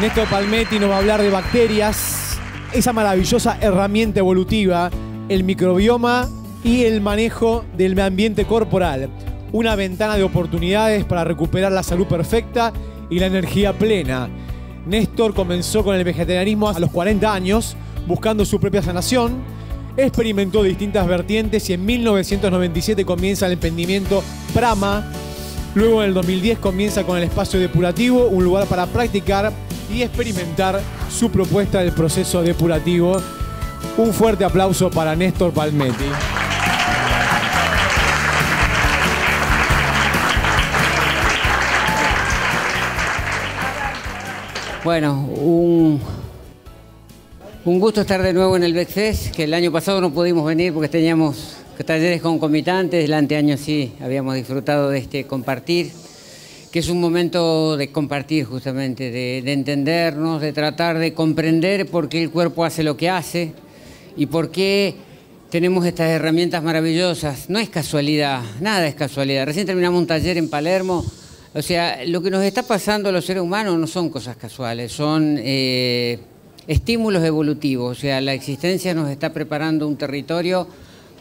Néstor Palmetti nos va a hablar de bacterias, esa maravillosa herramienta evolutiva, el microbioma y el manejo del ambiente corporal. Una ventana de oportunidades para recuperar la salud perfecta y la energía plena. Néstor comenzó con el vegetarianismo a los 40 años, buscando su propia sanación. Experimentó distintas vertientes y en 1997 comienza el emprendimiento Prama. Luego en el 2010 comienza con el espacio depurativo, un lugar para practicar y experimentar su propuesta del proceso depurativo. Un fuerte aplauso para Néstor Palmetti. Bueno, un, gusto estar de nuevo en el Becfes, que el año pasado no pudimos venir porque teníamos talleres concomitantes, el anteaño sí habíamos disfrutado de este compartir que es un momento de compartir justamente, de, entendernos, de tratar de comprender por qué el cuerpo hace lo que hace y por qué tenemos estas herramientas maravillosas. No es casualidad, nada es casualidad. Recién terminamos un taller en Palermo. O sea, lo que nos está pasando a los seres humanos no son cosas casuales, son eh, estímulos evolutivos. O sea, la existencia nos está preparando un territorio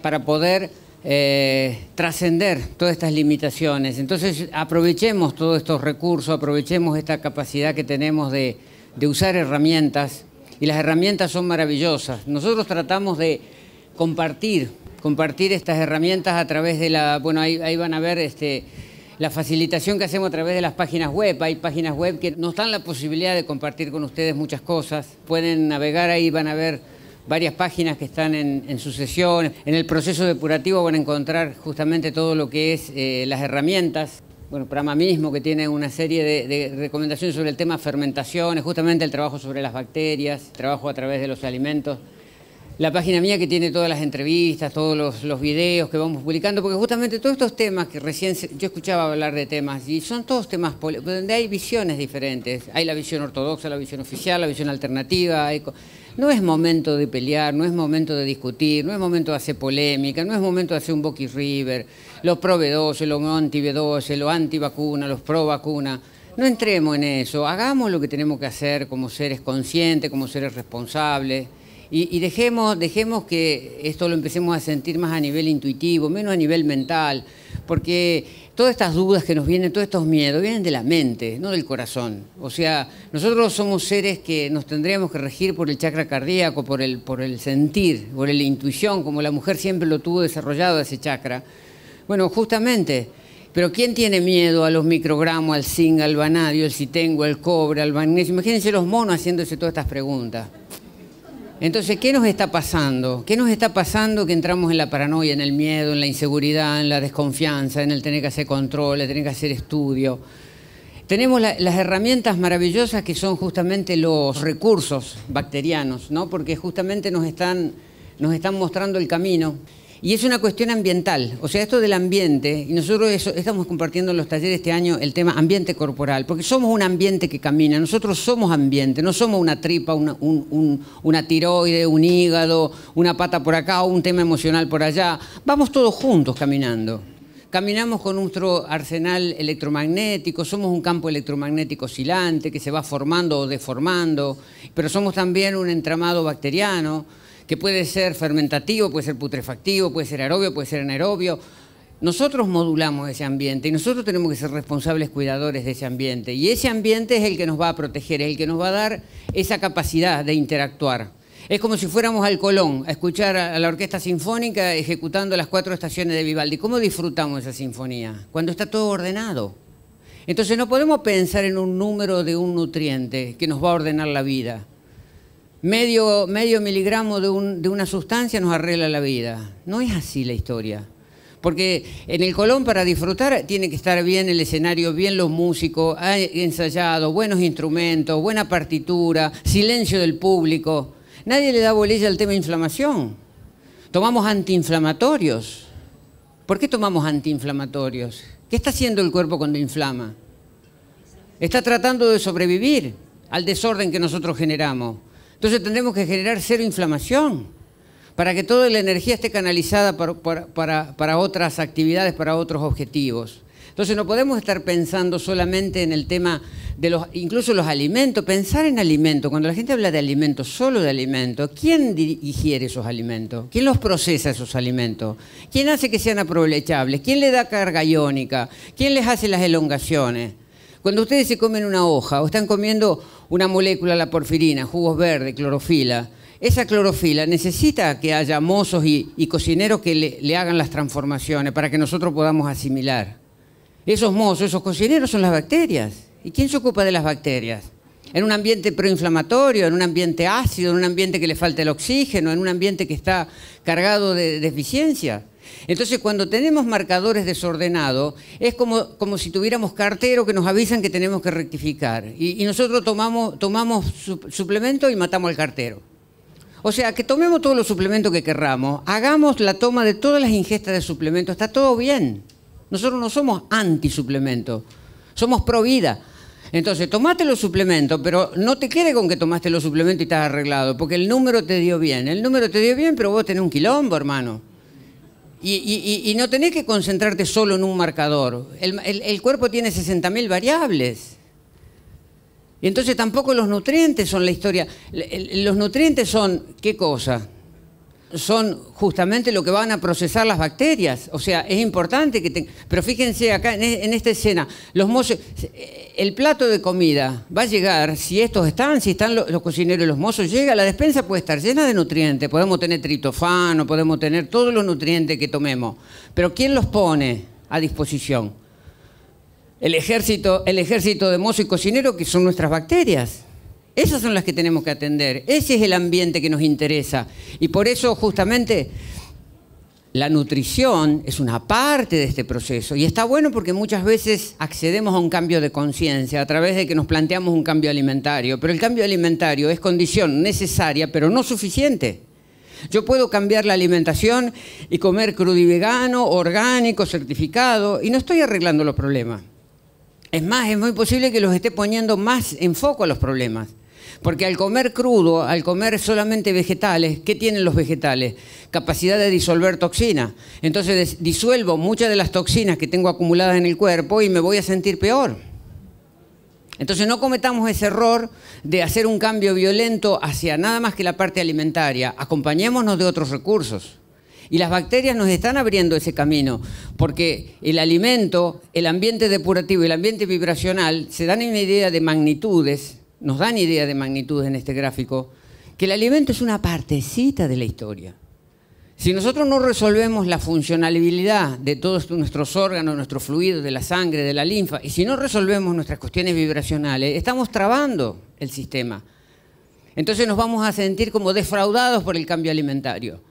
para poder eh, trascender todas estas limitaciones. Entonces aprovechemos todos estos recursos, aprovechemos esta capacidad que tenemos de, usar herramientas y las herramientas son maravillosas. Nosotros tratamos de compartir, compartir estas herramientas a través de la, bueno, ahí, van a ver este, la facilitación que hacemos a través de las páginas web. Hay páginas web que nos dan la posibilidad de compartir con ustedes muchas cosas. Pueden navegar ahí, van a ver varias páginas que están en, sucesión. En el proceso depurativo van a encontrar justamente todo lo que es eh, las herramientas. Bueno, programa mismo que tiene una serie de, recomendaciones sobre el tema fermentaciones, justamente el trabajo sobre las bacterias, trabajo a través de los alimentos. La página mía que tiene todas las entrevistas, todos los, los videos que vamos publicando, porque justamente todos estos temas que recién yo escuchaba hablar de temas, y son todos temas donde hay visiones diferentes. Hay la visión ortodoxa, la visión oficial, la visión alternativa, no es momento de pelear, no es momento de discutir, no es momento de hacer polémica, no es momento de hacer un boqui river, los pro B12, los anti B12, los anti vacuna, los pro vacuna. No entremos en eso, hagamos lo que tenemos que hacer como seres conscientes, como seres responsables. Y, dejemos, dejemos que esto lo empecemos a sentir más a nivel intuitivo, menos a nivel mental, porque todas estas dudas que nos vienen, todos estos miedos, vienen de la mente, no del corazón. O sea, nosotros somos seres que nos tendríamos que regir por el chakra cardíaco, por el, por el sentir, por la intuición, como la mujer siempre lo tuvo desarrollado ese chakra. Bueno, justamente, pero ¿quién tiene miedo a los microgramos, al zinc, al vanadio, al citengo, al cobre, al magnesio? Imagínense los monos haciéndose todas estas preguntas. Entonces, ¿qué nos está pasando? ¿Qué nos está pasando que entramos en la paranoia, en el miedo, en la inseguridad, en la desconfianza, en el tener que hacer control, en tener que hacer estudio? Tenemos las herramientas maravillosas que son justamente los recursos bacterianos, ¿no? Porque justamente nos están, nos están mostrando el camino. Y es una cuestión ambiental, o sea, esto del ambiente, y nosotros estamos compartiendo en los talleres este año el tema ambiente corporal, porque somos un ambiente que camina, nosotros somos ambiente, no somos una tripa, una, una tiroide, un hígado, una pata por acá o un tema emocional por allá, vamos todos juntos caminando. Caminamos con nuestro arsenal electromagnético, somos un campo electromagnético oscilante que se va formando o deformando, pero somos también un entramado bacteriano, que puede ser fermentativo, puede ser putrefactivo, puede ser aerobio, puede ser anaerobio. Nosotros modulamos ese ambiente y nosotros tenemos que ser responsables cuidadores de ese ambiente. Y ese ambiente es el que nos va a proteger, es el que nos va a dar esa capacidad de interactuar. Es como si fuéramos al Colón a escuchar a la orquesta sinfónica ejecutando las cuatro estaciones de Vivaldi. ¿Cómo disfrutamos esa sinfonía? Cuando está todo ordenado. Entonces no podemos pensar en un número de un nutriente que nos va a ordenar la vida medio, medio miligramo de, un, de una sustancia nos arregla la vida. No es así la historia. Porque en el Colón para disfrutar tiene que estar bien el escenario, bien los músicos, ensayados, ensayado, buenos instrumentos, buena partitura, silencio del público. Nadie le da bolilla al tema de inflamación. Tomamos antiinflamatorios. ¿Por qué tomamos antiinflamatorios? ¿Qué está haciendo el cuerpo cuando inflama? Está tratando de sobrevivir al desorden que nosotros generamos. Entonces tendremos que generar cero inflamación para que toda la energía esté canalizada para, otras actividades, para otros objetivos. Entonces no podemos estar pensando solamente en el tema de los, incluso los alimentos, pensar en alimentos, cuando la gente habla de alimentos, solo de alimentos, ¿quién digiere esos alimentos? ¿Quién los procesa esos alimentos? ¿Quién hace que sean aprovechables? ¿Quién le da carga iónica? ¿Quién les hace las elongaciones? Cuando ustedes se comen una hoja o están comiendo una molécula, la porfirina, jugos verdes, clorofila, esa clorofila necesita que haya mozos y, cocineros que le, hagan las transformaciones para que nosotros podamos asimilar. Esos mozos, esos cocineros son las bacterias. ¿Y quién se ocupa de las bacterias? En un ambiente proinflamatorio, en un ambiente ácido, en un ambiente que le falta el oxígeno, en un ambiente que está cargado de deficiencia. Entonces, cuando tenemos marcadores desordenados, es como, como si tuviéramos cartero que nos avisan que tenemos que rectificar. Y, nosotros tomamos, tomamos suplemento y matamos al cartero. O sea, que tomemos todos los suplementos que querramos, hagamos la toma de todas las ingestas de suplementos, está todo bien. Nosotros no somos anti-suplementos, somos pro vida. Entonces, tomate los suplementos, pero no te quede con que tomaste los suplementos y estás arreglado, porque el número te dio bien. El número te dio bien, pero vos tenés un quilombo, hermano. Y, no tenés que concentrarte solo en un marcador. El, cuerpo tiene 60.000 variables. Y entonces tampoco los nutrientes son la historia. Los nutrientes son, ¿qué cosa? son justamente lo que van a procesar las bacterias. O sea, es importante que tengan... Pero fíjense acá en, e-, esta escena, los mozos, eh, el plato de comida va a llegar, si estos están, si están los, cocineros y los mozos, llega, la despensa puede estar llena de nutrientes, podemos tener tritofano, podemos tener todos los nutrientes que tomemos. Pero ¿quién los pone a disposición? El ejército, el ejército de mozos y cocineros, que son nuestras bacterias. Esas son las que tenemos que atender. Ese es el ambiente que nos interesa. Y por eso justamente la nutrición es una parte de este proceso y está bueno porque muchas veces accedemos a un cambio de conciencia a través de que nos planteamos un cambio alimentario, pero el cambio alimentario es condición necesaria pero no suficiente. Yo puedo cambiar la alimentación y comer crudo vegano, orgánico, certificado y no estoy arreglando los problemas. Es más, es muy posible que los esté poniendo más en foco a los problemas. Porque al comer crudo, al comer solamente vegetales, ¿qué tienen los vegetales? Capacidad de disolver toxinas. Entonces disuelvo muchas de las toxinas que tengo acumuladas en el cuerpo y me voy a sentir peor. Entonces no cometamos ese error de hacer un cambio violento hacia nada más que la parte alimentaria. Acompañémonos de otros recursos. Y las bacterias nos están abriendo ese camino, porque el alimento, el ambiente depurativo y el ambiente vibracional se dan en idea de magnitudes nos dan idea de magnitud en este gráfico, que el alimento es una partecita de la historia. Si nosotros no resolvemos la funcionalidad de todos nuestros órganos, nuestros fluidos, de la sangre, de la linfa, y si no resolvemos nuestras cuestiones vibracionales, estamos trabando el sistema. Entonces nos vamos a sentir como defraudados por el cambio alimentario.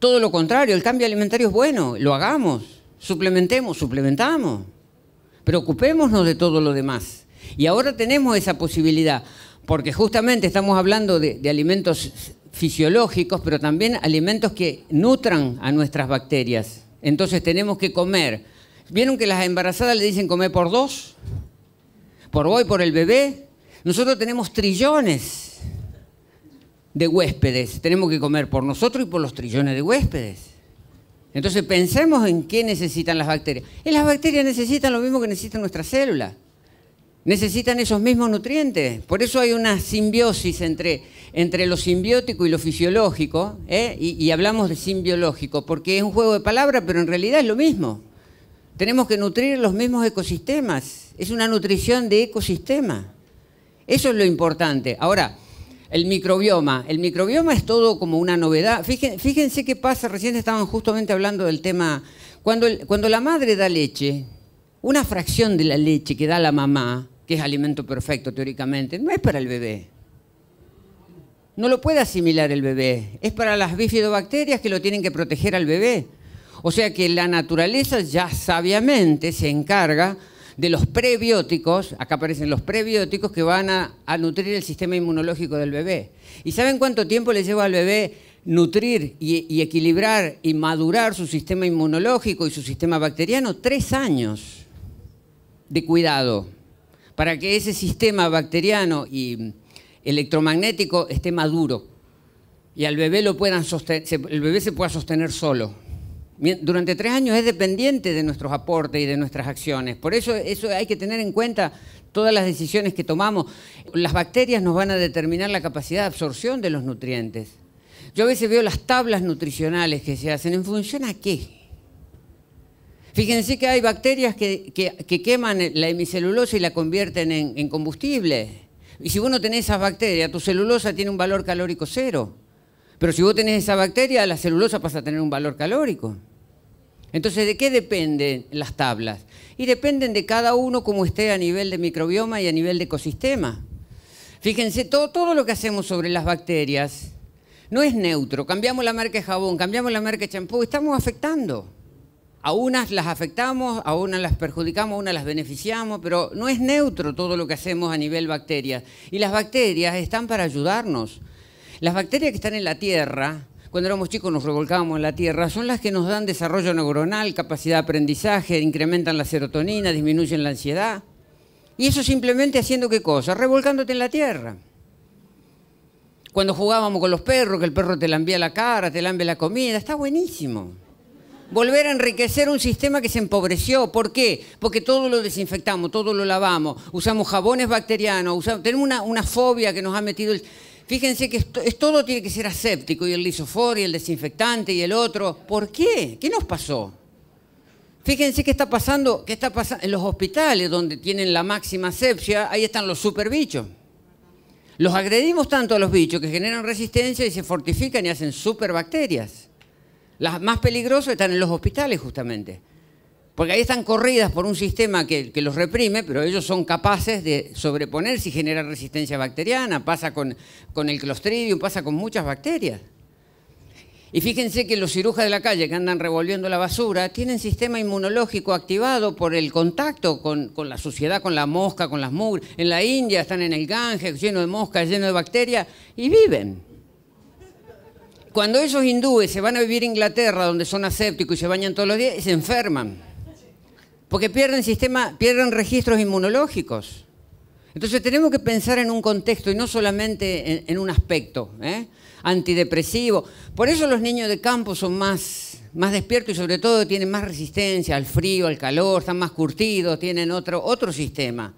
Todo lo contrario, el cambio alimentario es bueno, lo hagamos, suplementemos, suplementamos, preocupémonos de todo lo demás. Y ahora tenemos esa posibilidad, porque justamente estamos hablando de, alimentos fisiológicos, pero también alimentos que nutran a nuestras bacterias. Entonces tenemos que comer. ¿Vieron que las embarazadas le dicen comer por dos? ¿Por vos y por el bebé? Nosotros tenemos trillones de huéspedes. Tenemos que comer por nosotros y por los trillones de huéspedes. Entonces pensemos en qué necesitan las bacterias. Y las bacterias necesitan lo mismo que necesitan nuestras células necesitan esos mismos nutrientes. Por eso hay una simbiosis entre, entre lo simbiótico y lo fisiológico, ¿eh? y, hablamos de simbiológico, porque es un juego de palabras, pero en realidad es lo mismo. Tenemos que nutrir los mismos ecosistemas, es una nutrición de ecosistema. Eso es lo importante. Ahora, el microbioma. El microbioma es todo como una novedad. Fíjense, qué pasa, recién estaban justamente hablando del tema. Cuando, cuando la madre da leche, una fracción de la leche que da la mamá, que es alimento perfecto teóricamente, no es para el bebé. No lo puede asimilar el bebé. Es para las bifidobacterias que lo tienen que proteger al bebé. O sea que la naturaleza ya sabiamente se encarga de los prebióticos, acá aparecen los prebióticos que van a, nutrir el sistema inmunológico del bebé. ¿Y saben cuánto tiempo le lleva al bebé nutrir y equilibrar y madurar su sistema inmunológico y su sistema bacteriano? Tres años de cuidado para que ese sistema bacteriano y electromagnético esté maduro y al bebé lo puedan el bebé se pueda sostener solo. Durante tres años es dependiente de nuestros aportes y de nuestras acciones. Por eso, eso hay que tener en cuenta todas las decisiones que tomamos. Las bacterias nos van a determinar la capacidad de absorción de los nutrientes. Yo a veces veo las tablas nutricionales que se hacen en función a qué. Fíjense que hay bacterias que, queman la hemicelulosa y la convierten en, combustible. Y si vos no tenés esas bacterias, tu celulosa tiene un valor calórico cero. Pero si vos tenés esa bacteria, la celulosa pasa a tener un valor calórico. Entonces, ¿de qué dependen las tablas? Y dependen de cada uno como esté a nivel de microbioma y a nivel de ecosistema. Fíjense, todo, todo lo que hacemos sobre las bacterias no es neutro. Cambiamos la marca de jabón, cambiamos la marca de champú, estamos afectando a unas las afectamos, a unas las perjudicamos, a unas las beneficiamos, pero no es neutro todo lo que hacemos a nivel bacterias. Y las bacterias están para ayudarnos. Las bacterias que están en la tierra, cuando éramos chicos nos revolcábamos en la tierra, son las que nos dan desarrollo neuronal, capacidad de aprendizaje, incrementan la serotonina, disminuyen la ansiedad. Y eso simplemente haciendo qué cosa? Revolcándote en la tierra. Cuando jugábamos con los perros, que el perro te lambía la cara, te lambe la comida, está buenísimo volver a enriquecer un sistema que se empobreció. ¿Por qué? Porque todo lo desinfectamos, todo lo lavamos, usamos jabones bacterianos, tenemos una, fobia que nos ha metido Fíjense que es, todo tiene que ser aséptico, y el lisofor, y el desinfectante, y el otro. ¿Por qué? ¿Qué nos pasó? Fíjense qué está pasando, qué está pasando en los hospitales donde tienen la máxima asepsia, ahí están los superbichos. Los agredimos tanto a los bichos que generan resistencia y se fortifican y hacen superbacterias. Las más peligrosas están en los hospitales justamente, porque ahí están corridas por un sistema que, los reprime, pero ellos son capaces de sobreponerse y generar resistencia bacteriana, pasa con, con el clostridium, pasa con muchas bacterias. Y fíjense que los cirujas de la calle que andan revolviendo la basura tienen sistema inmunológico activado por el contacto con, la suciedad, con la mosca, con las mugres. En la India están en el Ganges, lleno de moscas, lleno de bacterias, y viven. Cuando esos hindúes se van a vivir a Inglaterra, donde son asépticos y se bañan todos los días, se enferman. Porque pierden sistema, pierden registros inmunológicos. Entonces tenemos que pensar en un contexto y no solamente en, un aspecto ¿eh? antidepresivo. Por eso los niños de campo son más, más despiertos y sobre todo tienen más resistencia al frío, al calor, están más curtidos, tienen otro, otro sistema.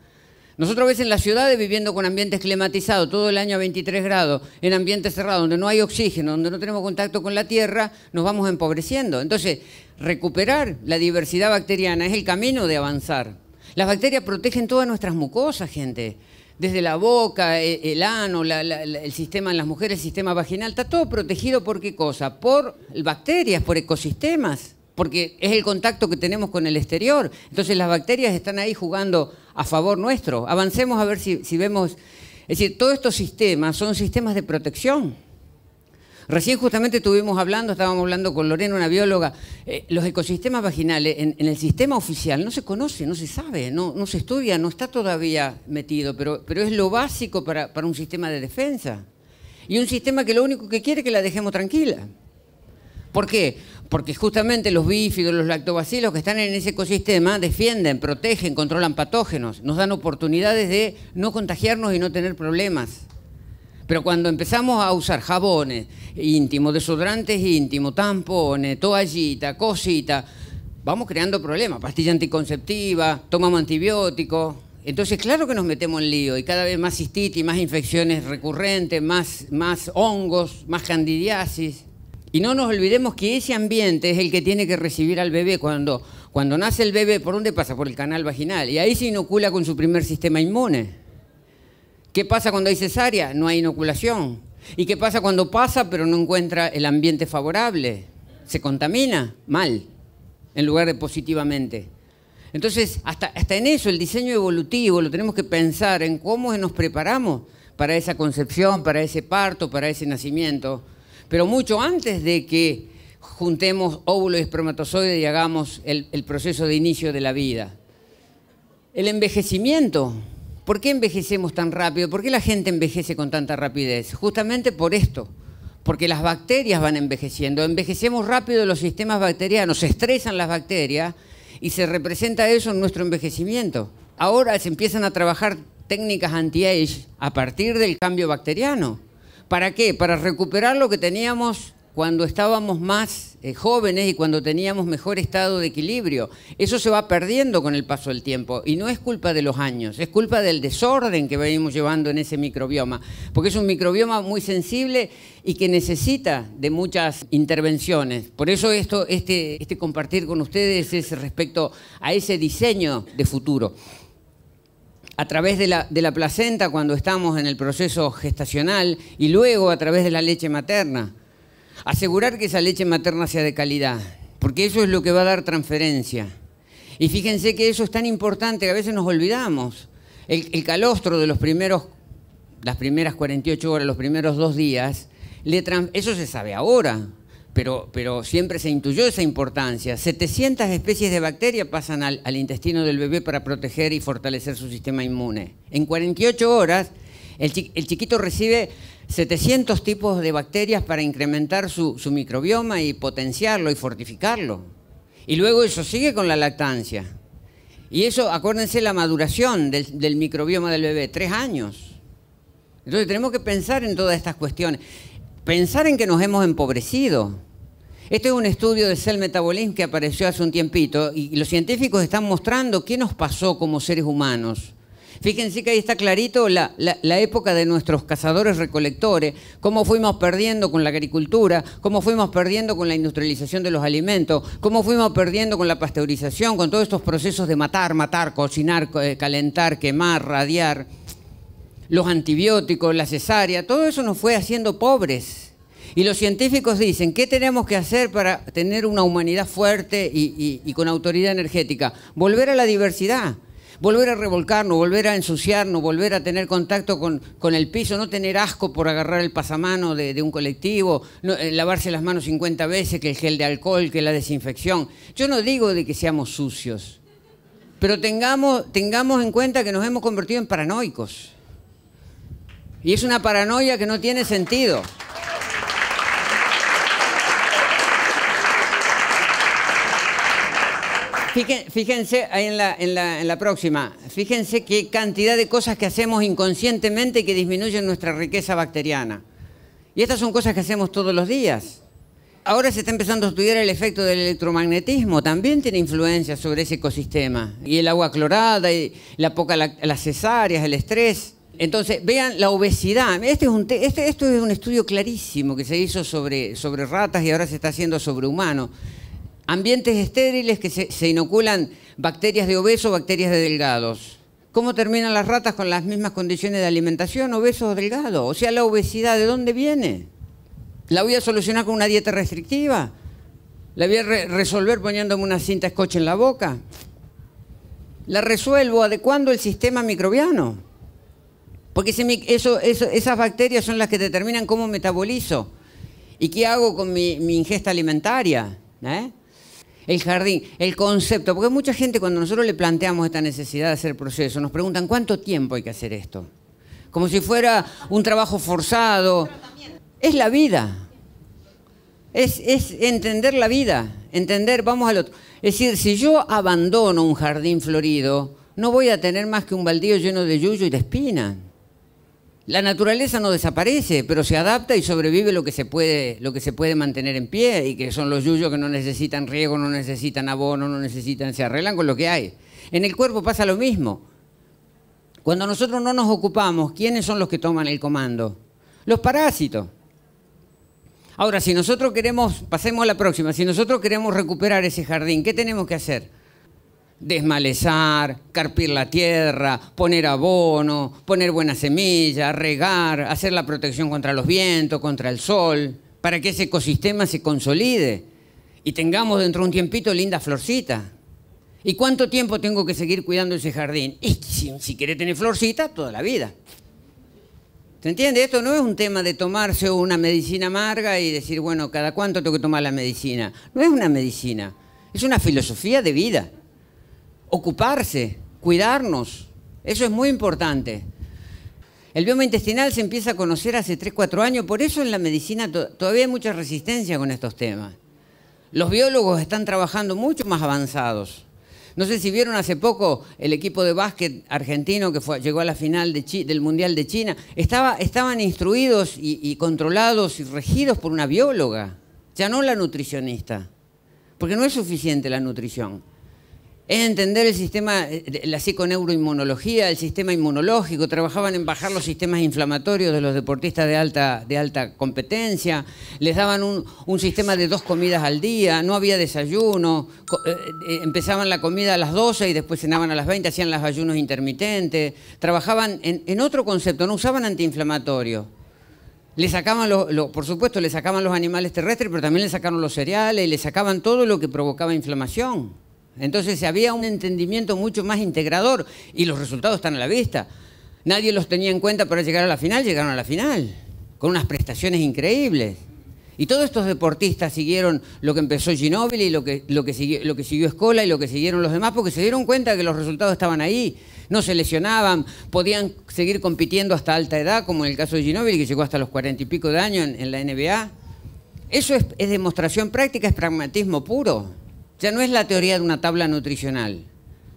Nosotros a veces en las ciudades viviendo con ambientes climatizados, todo el año a 23 grados, en ambientes cerrados, donde no hay oxígeno, donde no tenemos contacto con la tierra, nos vamos empobreciendo. Entonces, recuperar la diversidad bacteriana es el camino de avanzar. Las bacterias protegen todas nuestras mucosas, gente. Desde la boca, e, el ano, el sistema en las mujeres, el sistema vaginal, está todo protegido por qué cosa? Por bacterias, por ecosistemas porque es el contacto que tenemos con el exterior. Entonces las bacterias están ahí jugando a favor nuestro. Avancemos a ver si, vemos... Es decir, todos estos sistemas son sistemas de protección. Recién justamente estuvimos hablando, estábamos hablando con Lorena, una bióloga, eh, los ecosistemas vaginales en, el sistema oficial no se conoce, no se sabe, no, no se estudia, no está todavía metido, pero, pero es lo básico para, para, un sistema de defensa. Y un sistema que lo único que quiere es que la dejemos tranquila. ¿Por qué? porque justamente los bífidos, los lactobacilos que están en ese ecosistema defienden, protegen, controlan patógenos, nos dan oportunidades de no contagiarnos y no tener problemas. Pero cuando empezamos a usar jabones íntimos, desodorantes íntimos, tampones, toallita, cosita, vamos creando problemas, pastilla anticonceptiva, tomamos antibióticos. Entonces, claro que nos metemos en lío y cada vez más cistitis, más infecciones recurrentes, más, más hongos, más candidiasis. Y no nos olvidemos que ese ambiente es el que tiene que recibir al bebé cuando, cuando nace el bebé, ¿por dónde pasa? Por el canal vaginal. Y ahí se inocula con su primer sistema inmune. ¿Qué pasa cuando hay cesárea? No hay inoculación. ¿Y qué pasa cuando pasa pero no encuentra el ambiente favorable? Se contamina mal, en lugar de positivamente. Entonces, hasta, hasta en eso, el diseño evolutivo, lo tenemos que pensar en cómo nos preparamos para esa concepción, para ese parto, para ese nacimiento pero mucho antes de que juntemos óvulo y espermatozoide y hagamos el, proceso de inicio de la vida. El envejecimiento. ¿Por qué envejecemos tan rápido? ¿Por qué la gente envejece con tanta rapidez? Justamente por esto porque las bacterias van envejeciendo. Envejecemos rápido los sistemas bacterianos, se estresan las bacterias y se representa eso en nuestro envejecimiento. Ahora se empiezan a trabajar técnicas anti-age a partir del cambio bacteriano. ¿Para qué? Para recuperar lo que teníamos cuando estábamos más eh, jóvenes y cuando teníamos mejor estado de equilibrio. Eso se va perdiendo con el paso del tiempo y no es culpa de los años, es culpa del desorden que venimos llevando en ese microbioma, porque es un microbioma muy sensible y que necesita de muchas intervenciones. Por eso esto, este, este compartir con ustedes es respecto a ese diseño de futuro a través de la, placenta cuando estamos en el proceso gestacional y luego a través de la leche materna. Asegurar que esa leche materna sea de calidad, porque eso es lo que va a dar transferencia. Y fíjense que eso es tan importante que a veces nos olvidamos. El, calostro de los primeros, las primeras 48 horas, los primeros dos días, eso se sabe ahora, pero, siempre se intuyó esa importancia. 700 especies de bacterias pasan al, intestino del bebé para proteger y fortalecer su sistema inmune. En 48 horas, el, chiquito recibe 700 tipos de bacterias para incrementar su, microbioma y potenciarlo y fortificarlo. Y luego eso sigue con la lactancia. Y eso, acuérdense, la maduración del, del microbioma del bebé, tres años. Entonces tenemos que pensar en todas estas cuestiones. Pensar en que nos hemos empobrecido. Este es un estudio de Cell Metabolism que apareció hace un tiempito y los científicos están mostrando qué nos pasó como seres humanos. Fíjense que ahí está clarito la, la época de nuestros cazadores-recolectores, cómo fuimos perdiendo con la agricultura, cómo fuimos perdiendo con la industrialización de los alimentos, cómo fuimos perdiendo con la pasteurización, con todos estos procesos de matar, matar, cocinar, eh, calentar, quemar, radiar, los antibióticos, la cesárea, todo eso nos fue haciendo pobres y los científicos dicen, ¿qué tenemos que hacer para tener una humanidad fuerte y, con autoridad energética? Volver a la diversidad volver a revolcarnos, volver a ensuciarnos, volver a tener contacto con, el piso, no tener asco por agarrar el pasamano de, un colectivo, eh, lavarse las manos 50 veces, que el gel de alcohol, que la desinfección. Yo no digo de que seamos sucios, pero tengamos, tengamos en cuenta que nos hemos convertido en paranoicos. Y es una paranoia que no tiene sentido. Fíjense, ahí en la, próxima, fíjense qué cantidad de cosas que hacemos inconscientemente que disminuyen nuestra riqueza bacteriana. Y estas son cosas que hacemos todos los días. Ahora se está empezando a estudiar el efecto del electromagnetismo, también tiene influencia sobre ese ecosistema. Y el agua clorada, y la poca, las cesáreas, el estrés. Entonces, vean la obesidad. Este es un este, esto es un estudio clarísimo que se hizo sobre, sobre ratas y ahora se está haciendo sobre humanos ambientes estériles que se, inoculan bacterias de obesos, bacterias de delgados. ¿Cómo terminan las ratas con las mismas condiciones de alimentación, obesos o delgados? O sea, la obesidad, ¿de dónde viene? ¿La voy a solucionar con una dieta restrictiva? ¿La voy a resolver poniéndome una cinta escoche en la boca? ¿La resuelvo adecuando el sistema microbiano? Porque esas bacterias son las que determinan cómo metabolizo y qué hago con mi, ingesta alimentaria. ¿eh? el jardín, el concepto, porque mucha gente cuando nosotros le planteamos esta necesidad de hacer proceso, nos preguntan cuánto tiempo hay que hacer esto, como si fuera un trabajo forzado. Es la vida, es, entender la vida, entender, vamos al otro. Es decir, si yo abandono un jardín florido, no voy a tener más que un baldío lleno de yuyo y de espina. La naturaleza no desaparece, pero se adapta y sobrevive lo que se puede, lo que se puede mantener en pie, y que son los yuyos que no necesitan riego, no necesitan abono, no necesitan, se arreglan con lo que hay. En el cuerpo pasa lo mismo. Cuando nosotros no nos ocupamos, ¿quiénes son los que toman el comando? Los parásitos. Ahora, si nosotros queremos, pasemos a la próxima, si nosotros queremos recuperar ese jardín, ¿qué tenemos que hacer? desmalezar, carpir la tierra, poner abono, poner buenas semillas, regar, hacer la protección contra los vientos, contra el sol, para que ese ecosistema se consolide y tengamos dentro de un tiempito linda florcita. ¿Y cuánto tiempo tengo que seguir cuidando ese jardín? Y si, quiere tener florcita toda la vida. ¿Se entiende? Esto no es un tema de tomarse una medicina amarga y decir, bueno, cada cuánto tengo que tomar la medicina. No es una medicina, es una filosofía de vida ocuparse, cuidarnos. Eso es muy importante. El bioma intestinal se empieza a conocer hace 3, 4 años, por eso en la medicina todavía hay mucha resistencia con estos temas. Los biólogos están trabajando mucho más avanzados. No sé si vieron hace poco el equipo de básquet argentino que llegó a la final del Mundial de China. estaban instruidos y, controlados y regidos por una bióloga, ya no la nutricionista, porque no es suficiente la nutrición es entender el sistema, eh, la psiconeuroinmunología, el sistema inmunológico, trabajaban en bajar los sistemas inflamatorios de los deportistas de alta, de alta competencia, les daban un, sistema de dos comidas al día, no había desayuno, eh, eh, empezaban la comida a las 12 y después cenaban a las 20, hacían los ayunos intermitentes, trabajaban en, otro concepto, no usaban antiinflamatorios. Le sacaban, los, por supuesto, le sacaban los animales terrestres, pero también les sacaron los cereales y le sacaban todo lo que provocaba inflamación. Entonces había un entendimiento mucho más integrador y los resultados están a la vista. Nadie los tenía en cuenta para llegar a la final, llegaron a la final, con unas prestaciones increíbles. Y todos estos deportistas siguieron lo que empezó Ginóbili y lo que, lo siguió, Escola y lo que siguieron los demás, porque se dieron cuenta que los resultados estaban ahí, no se lesionaban, podían seguir compitiendo hasta alta edad, como en el caso de Ginóbili, que llegó hasta los cuarenta y pico de años en, la NBA. Eso es demostración práctica, es pragmatismo puro. Ya no es la teoría de una tabla nutricional,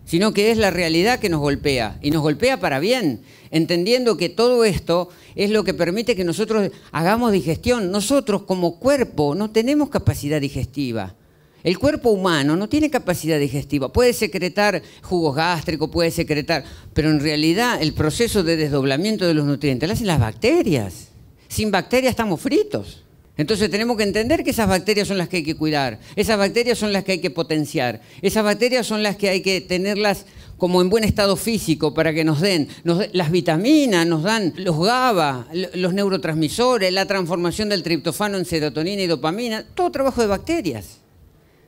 sino que es la realidad que nos golpea, y nos golpea para bien, entendiendo que todo esto es lo que permite que nosotros hagamos digestión. Nosotros como cuerpo no tenemos capacidad digestiva. El cuerpo humano no tiene capacidad digestiva, puede secretar jugos gástricos, puede secretar, pero en realidad el proceso de desdoblamiento de los nutrientes lo hacen las bacterias. Sin bacterias estamos fritos. Entonces tenemos que entender que esas bacterias son las que hay que cuidar, esas bacterias son las que hay que potenciar, esas bacterias son las que hay que tenerlas como en buen estado físico para que nos den, las vitaminas, nos dan los GABA, los neurotransmisores, la transformación del triptofano en serotonina y dopamina, todo trabajo de bacterias.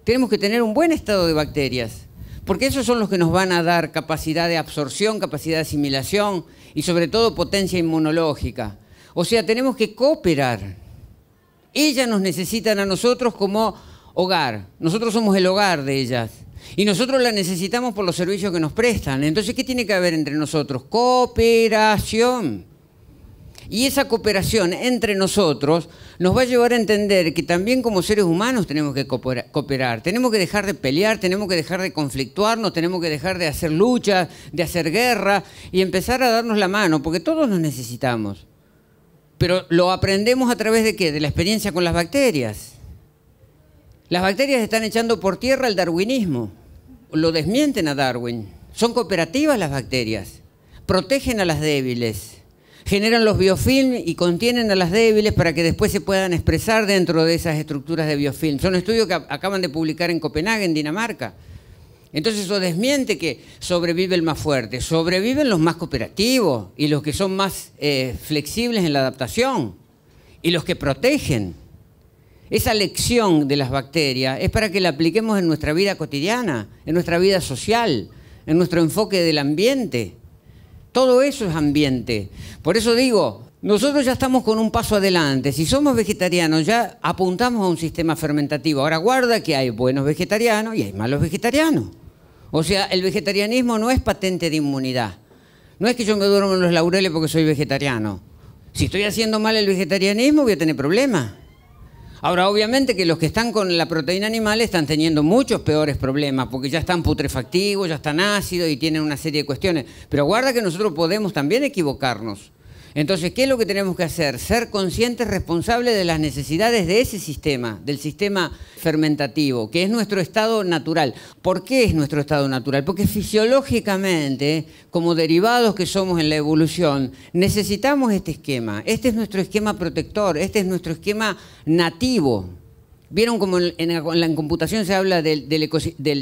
Tenemos que tener un buen estado de bacterias, porque esos son los que nos van a dar capacidad de absorción, capacidad de asimilación y sobre todo potencia inmunológica. O sea, tenemos que cooperar ellas nos necesitan a nosotros como hogar. Nosotros somos el hogar de ellas. Y nosotros la necesitamos por los servicios que nos prestan. Entonces, ¿qué tiene que haber entre nosotros? Cooperación. Y esa cooperación entre nosotros nos va a llevar a entender que también como seres humanos tenemos que cooperar, tenemos que dejar de pelear, tenemos que dejar de conflictuarnos, tenemos que dejar de hacer luchas, de hacer guerra y empezar a darnos la mano, porque todos nos necesitamos. Pero lo aprendemos a través de qué? De la experiencia con las bacterias. Las bacterias están echando por tierra el darwinismo. Lo desmienten a Darwin. Son cooperativas las bacterias. Protegen a las débiles. Generan los biofilms y contienen a las débiles para que después se puedan expresar dentro de esas estructuras de biofilm. Son estudios que acaban de publicar en Copenhague, en Dinamarca. Entonces eso desmiente que sobrevive el más fuerte, sobreviven los más cooperativos y los que son más eh, flexibles en la adaptación y los que protegen. Esa lección de las bacterias es para que la apliquemos en nuestra vida cotidiana, en nuestra vida social, en nuestro enfoque del ambiente. Todo eso es ambiente. Por eso digo, nosotros ya estamos con un paso adelante. Si somos vegetarianos, ya apuntamos a un sistema fermentativo. Ahora guarda que hay buenos vegetarianos y hay malos vegetarianos. O sea, el vegetarianismo no es patente de inmunidad. No es que yo me duermo en los laureles porque soy vegetariano. Si estoy haciendo mal el vegetarianismo, voy a tener problemas. Ahora, obviamente que los que están con la proteína animal están teniendo muchos peores problemas, porque ya están putrefactivos, ya están ácidos y tienen una serie de cuestiones. Pero guarda que nosotros podemos también equivocarnos. Entonces, ¿qué es lo que tenemos que hacer? Ser conscientes, responsables de las necesidades de ese sistema, del sistema fermentativo, que es nuestro estado natural. ¿Por qué es nuestro estado natural? Porque fisiológicamente, como derivados que somos en la evolución, necesitamos este esquema. Este es nuestro esquema protector, este es nuestro esquema nativo. Vieron cómo en la computación se habla del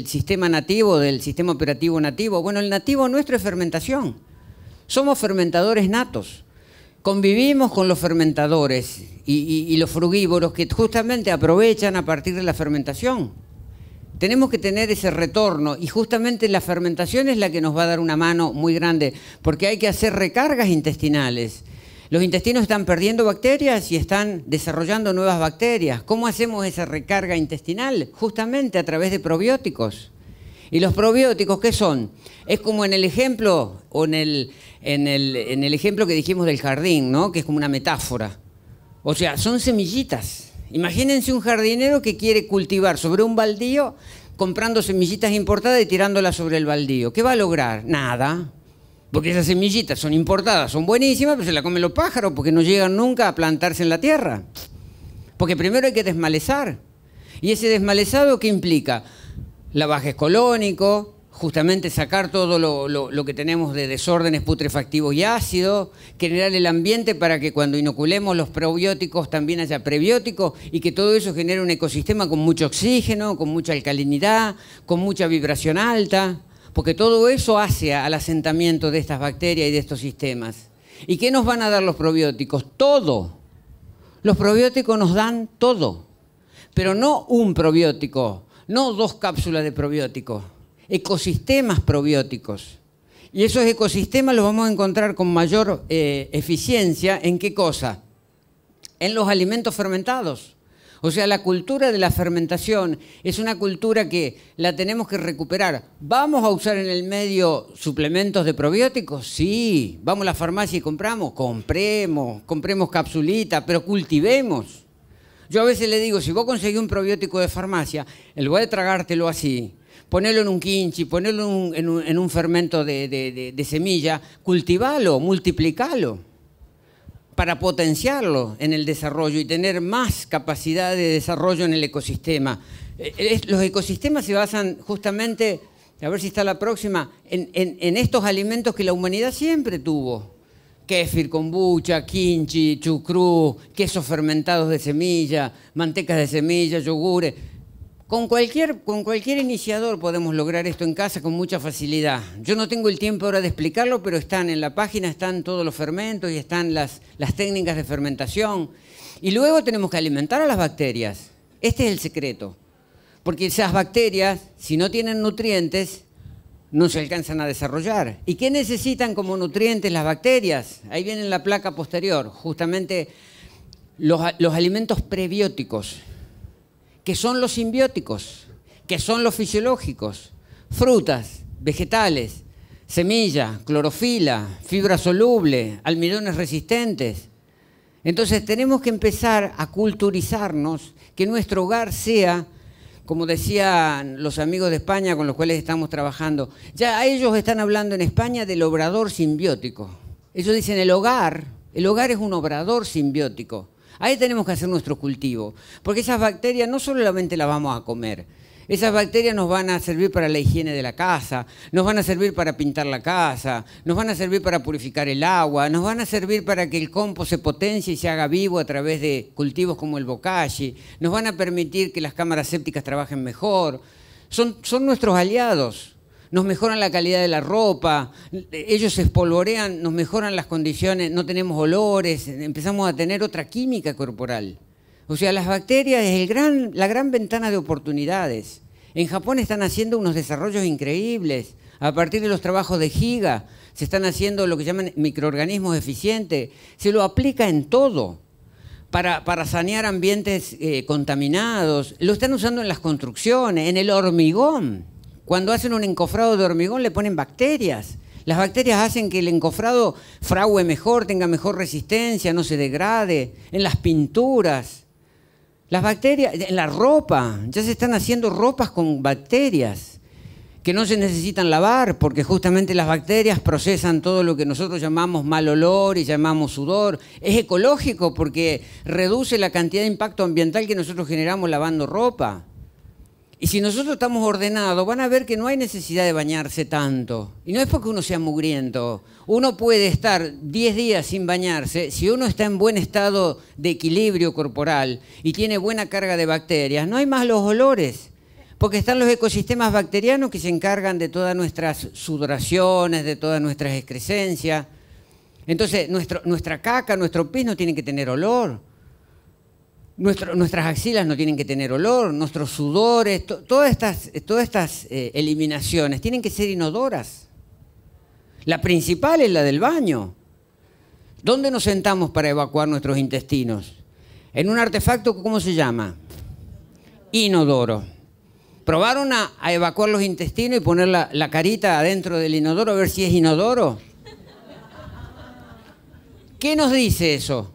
sistema nativo, del sistema operativo nativo. Bueno, el nativo nuestro es fermentación. Somos fermentadores natos convivimos con los fermentadores y, los frugívoros que justamente aprovechan a partir de la fermentación. Tenemos que tener ese retorno y justamente la fermentación es la que nos va a dar una mano muy grande, porque hay que hacer recargas intestinales. Los intestinos están perdiendo bacterias y están desarrollando nuevas bacterias. ¿Cómo hacemos esa recarga intestinal? Justamente a través de probióticos. ¿Y los probióticos qué son? Es como en el ejemplo, o en el, en el, en el ejemplo que dijimos del jardín, ¿no? Que es como una metáfora. O sea, son semillitas. Imagínense un jardinero que quiere cultivar sobre un baldío comprando semillitas importadas y tirándolas sobre el baldío. ¿Qué va a lograr? Nada. Porque esas semillitas son importadas, son buenísimas, pero se las comen los pájaros porque no llegan nunca a plantarse en la tierra. Porque primero hay que desmalezar. ¿Y ese desmalezado qué implica? lavajes colónicos, justamente sacar todo lo, que tenemos de desórdenes putrefactivos y ácidos, generar el ambiente para que cuando inoculemos los probióticos también haya prebióticos y que todo eso genere un ecosistema con mucho oxígeno, con mucha alcalinidad, con mucha vibración alta, porque todo eso hace al asentamiento de estas bacterias y de estos sistemas. ¿Y qué nos van a dar los probióticos? Todo. Los probióticos nos dan todo, pero no un probiótico no dos cápsulas de probióticos, ecosistemas probióticos. Y esos ecosistemas los vamos a encontrar con mayor eh, eficiencia en qué cosa? En los alimentos fermentados. O sea, la cultura de la fermentación es una cultura que la tenemos que recuperar. ¿Vamos a usar en el medio suplementos de probióticos? Sí. ¿Vamos a la farmacia y compramos? Compremos, compremos capsulitas, pero cultivemos. Yo a veces le digo, si vos conseguís un probiótico de farmacia, en lugar de tragártelo así, ponelo en un quinchi, ponelo en un, en un, fermento de, semilla, cultivalo, multiplicalo para potenciarlo en el desarrollo y tener más capacidad de desarrollo en el ecosistema. Eh, eh, los ecosistemas se basan justamente, a ver si está la próxima, en estos alimentos que la humanidad siempre tuvo kéfir kombucha, quinchi, chucrú, quesos fermentados de semilla, mantecas de semilla, yogures. Con cualquier, con cualquier iniciador podemos lograr esto en casa con mucha facilidad. Yo no tengo el tiempo ahora de explicarlo, pero están en la página, están todos los fermentos y están las, las técnicas de fermentación. Y luego tenemos que alimentar a las bacterias. Este es el secreto. Porque esas bacterias, si no tienen nutrientes, no se alcanzan a desarrollar. ¿Y qué necesitan como nutrientes las bacterias? Ahí viene la placa posterior, justamente los, los alimentos prebióticos, que son los simbióticos, que son los fisiológicos, frutas, vegetales, semillas, clorofila, fibra soluble, almidones resistentes. Entonces tenemos que empezar a culturizarnos, que nuestro hogar sea como decían los amigos de España con los cuales estamos trabajando, ya ellos están hablando en España del obrador simbiótico. Ellos dicen el hogar, el hogar es un obrador simbiótico. Ahí tenemos que hacer nuestro cultivo, porque esas bacterias no solamente las vamos a comer, esas bacterias nos van a servir para la higiene de la casa, nos van a servir para pintar la casa, nos van a servir para purificar el agua, nos van a servir para que el compost se potencie y se haga vivo a través de cultivos como el bocashi, nos van a permitir que las cámaras sépticas trabajen mejor. Son, son nuestros aliados, nos mejoran la calidad de la ropa, ellos se espolvorean, nos mejoran las condiciones, no tenemos olores, empezamos a tener otra química corporal. O sea, las bacterias es el gran, la gran ventana de oportunidades. En Japón están haciendo unos desarrollos increíbles. A partir de los trabajos de Giga, se están haciendo lo que llaman microorganismos eficientes. Se lo aplica en todo. Para, sanear ambientes eh, contaminados. Lo están usando en las construcciones, en el hormigón. Cuando hacen un encofrado de hormigón le ponen bacterias. Las bacterias hacen que el encofrado frague mejor, tenga mejor resistencia, no se degrade. En las pinturas. Las bacterias, en la ropa, ya se están haciendo ropas con bacterias que no se necesitan lavar porque justamente las bacterias procesan todo lo que nosotros llamamos mal olor y llamamos sudor. Es ecológico porque reduce la cantidad de impacto ambiental que nosotros generamos lavando ropa. Y si nosotros estamos ordenados, van a ver que no hay necesidad de bañarse tanto. Y no es porque uno sea mugriento. Uno puede estar 10 días sin bañarse. Si uno está en buen estado de equilibrio corporal y tiene buena carga de bacterias, no hay más los olores. Porque están los ecosistemas bacterianos que se encargan de todas nuestras sudoraciones, de todas nuestras excrescencias. Entonces, nuestro, nuestra caca, nuestro pis no tiene que tener olor nuestras axilas no tienen que tener olor, nuestros sudores, todas estas, eh, todas estas eh, eliminaciones tienen que ser inodoras. La principal es la del baño. ¿Dónde nos sentamos para evacuar nuestros intestinos? En un artefacto, ¿cómo se llama? Inodoro. ¿Probaron a, evacuar los intestinos y poner la, la carita adentro del inodoro a ver si es inodoro? ¿Qué nos dice eso?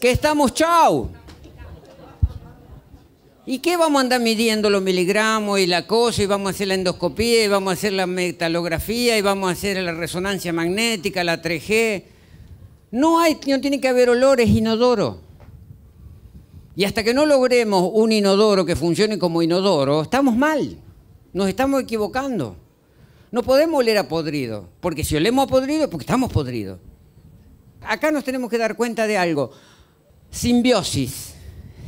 Que estamos chau. ¿Y qué vamos a andar midiendo los miligramos y la cosa? Y vamos a hacer la endoscopía, y vamos a hacer la metalografía, y vamos a hacer la resonancia magnética, la 3G. No, hay, no tiene que haber olores inodoro. Y hasta que no logremos un inodoro que funcione como inodoro, estamos mal. Nos estamos equivocando. No podemos oler a podrido, porque si olemos a podrido, porque estamos podridos. Acá nos tenemos que dar cuenta de algo. Simbiosis,